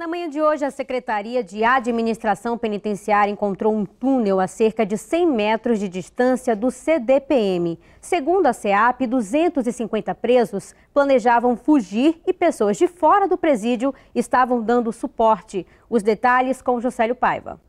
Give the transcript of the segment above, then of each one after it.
Na manhã de hoje, a Secretaria de Administração Penitenciária encontrou um túnel a cerca de 100 metros de distância do CDPM. Segundo a SEAP, 250 presos planejavam fugir e pessoas de fora do presídio estavam dando suporte. Os detalhes com Josélio Paiva.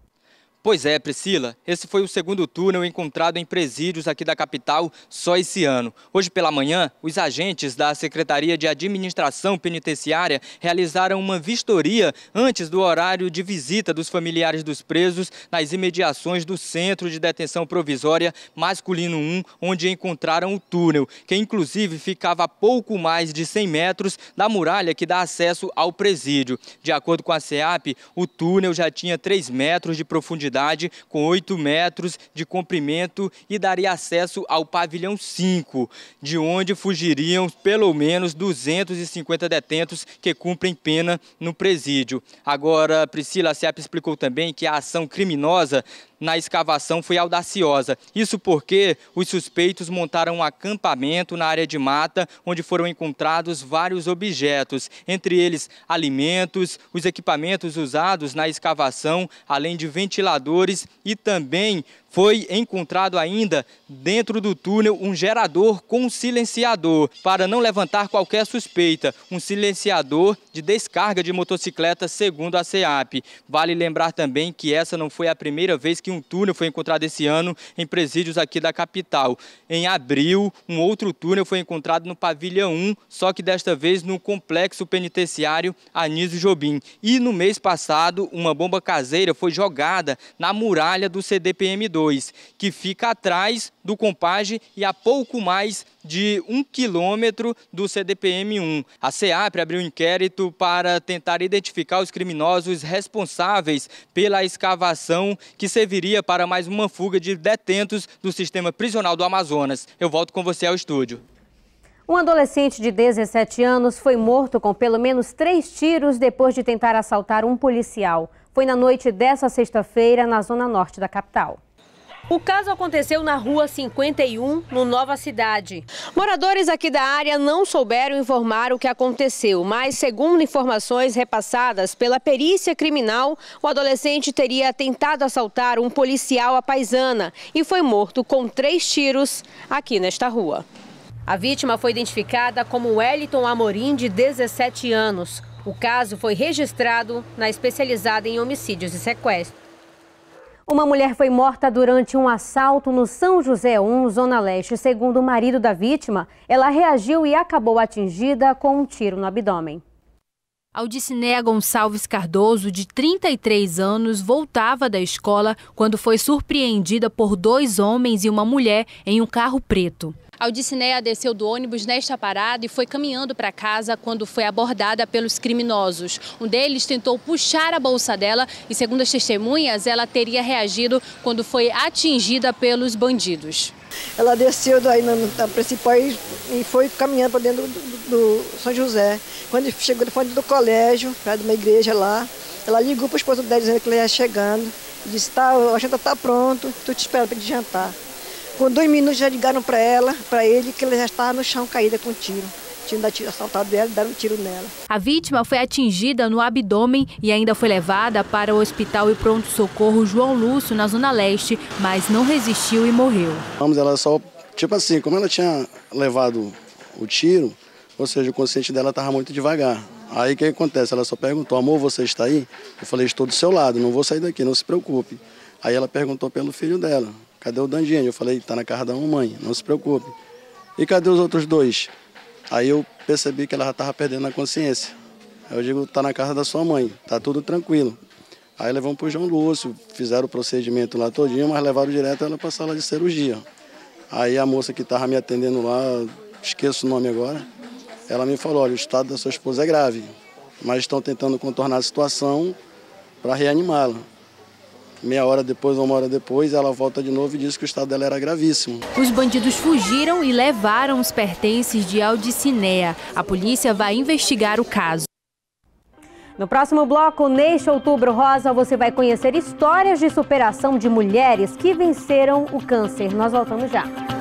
Pois é, Priscila, esse foi o segundo túnel encontrado em presídios aqui da capital só esse ano. Hoje pela manhã, os agentes da Secretaria de Administração Penitenciária realizaram uma vistoria antes do horário de visita dos familiares dos presos nas imediações do Centro de Detenção Provisória Masculino 1, onde encontraram o túnel, que inclusive ficava a pouco mais de 100 metros da muralha que dá acesso ao presídio. De acordo com a SEAP, o túnel já tinha 3 metros de profundidade profundidade, com 8 metros de comprimento e daria acesso ao pavilhão 5, de onde fugiriam pelo menos 250 detentos que cumprem pena no presídio. Agora, Priscila Sepp explicou também que a ação criminosa na escavação foi audaciosa. Isso porque os suspeitos montaram um acampamento na área de mata, onde foram encontrados vários objetos, entre eles alimentos, os equipamentos usados na escavação, além de ventiladores trabalhadores e também foi encontrado ainda dentro do túnel um gerador com um silenciador para não levantar qualquer suspeita, um silenciador de descarga de motocicleta segundo a SEAP. Vale lembrar também que essa não foi a primeira vez que um túnel foi encontrado esse ano em presídios aqui da capital. Em abril, um outro túnel foi encontrado no pavilhão 1, só que desta vez no complexo penitenciário Anísio Jobim. E no mês passado, uma bomba caseira foi jogada na muralha do CDPM2 2, que fica atrás do Compage e a pouco mais de um quilômetro do CDPM 1. A CEAP abriu um inquérito para tentar identificar os criminosos responsáveis pela escavação que serviria para mais uma fuga de detentos do sistema prisional do Amazonas. Eu volto com você ao estúdio. Um adolescente de 17 anos foi morto com pelo menos três tiros depois de tentar assaltar um policial. Foi na noite dessa sexta-feira, na zona norte da capital. O caso aconteceu na Rua 51, no Nova Cidade. Moradores aqui da área não souberam informar o que aconteceu, mas segundo informações repassadas pela perícia criminal, o adolescente teria tentado assaltar um policial à paisana e foi morto com três tiros aqui nesta rua. A vítima foi identificada como Wellington Amorim, de 17 anos. O caso foi registrado na especializada em homicídios e sequestros. Uma mulher foi morta durante um assalto no São José 1, Zona Leste. Segundo o marido da vítima, ela reagiu e acabou atingida com um tiro no abdômen. Aldicinea Gonçalves Cardoso, de 33 anos, voltava da escola quando foi surpreendida por dois homens e uma mulher em um carro preto. Aldicinea desceu do ônibus nesta parada e foi caminhando para casa quando foi abordada pelos criminosos. Um deles tentou puxar a bolsa dela e, segundo as testemunhas, ela teria reagido quando foi atingida pelos bandidos. Ela desceu daí na, na principal e, e, foi caminhando para dentro do, do, São José. Quando chegou na frente do colégio, perto de uma igreja lá, ela ligou para o esposo dela dizendo que ele ia chegando. e Disse, tá, a janta está pronto, tu te espera para jantar. Com dois minutos já ligaram para ela, para ele, que ele já estava no chão caída com tiro tinham assaltado ela e deram um tiro nela. A vítima foi atingida no abdômen e ainda foi levada para o hospital e pronto-socorro João Lúcio, na Zona Leste, mas não resistiu e morreu. Vamos, ela só, tipo assim, como ela tinha levado o tiro, ou seja, o consciente dela estava muito devagar. Aí o que acontece? Ela só perguntou, amor, você está aí? Eu falei, estou do seu lado, não vou sair daqui, não se preocupe. Aí ela perguntou pelo filho dela, cadê o Dandinho? Eu falei, está na casa da mamãe, não se preocupe. E cadê os outros dois? Aí eu percebi que ela já estava perdendo a consciência. Aí eu digo, tá na casa da sua mãe, tá tudo tranquilo. Aí levamos para o João Lúcio, fizeram o procedimento lá todinho, mas levaram direto ela para a sala de cirurgia. Aí a moça que estava me atendendo lá, esqueço o nome agora, ela me falou, olha, o estado da sua esposa é grave, mas estão tentando contornar a situação para reanimá-la. Meia hora depois, uma hora depois, ela volta de novo e diz que o estado dela era gravíssimo. Os bandidos fugiram e levaram os pertences de Aldicinea. A polícia vai investigar o caso. No próximo bloco, neste Outubro Rosa, você vai conhecer histórias de superação de mulheres que venceram o câncer. Nós voltamos já.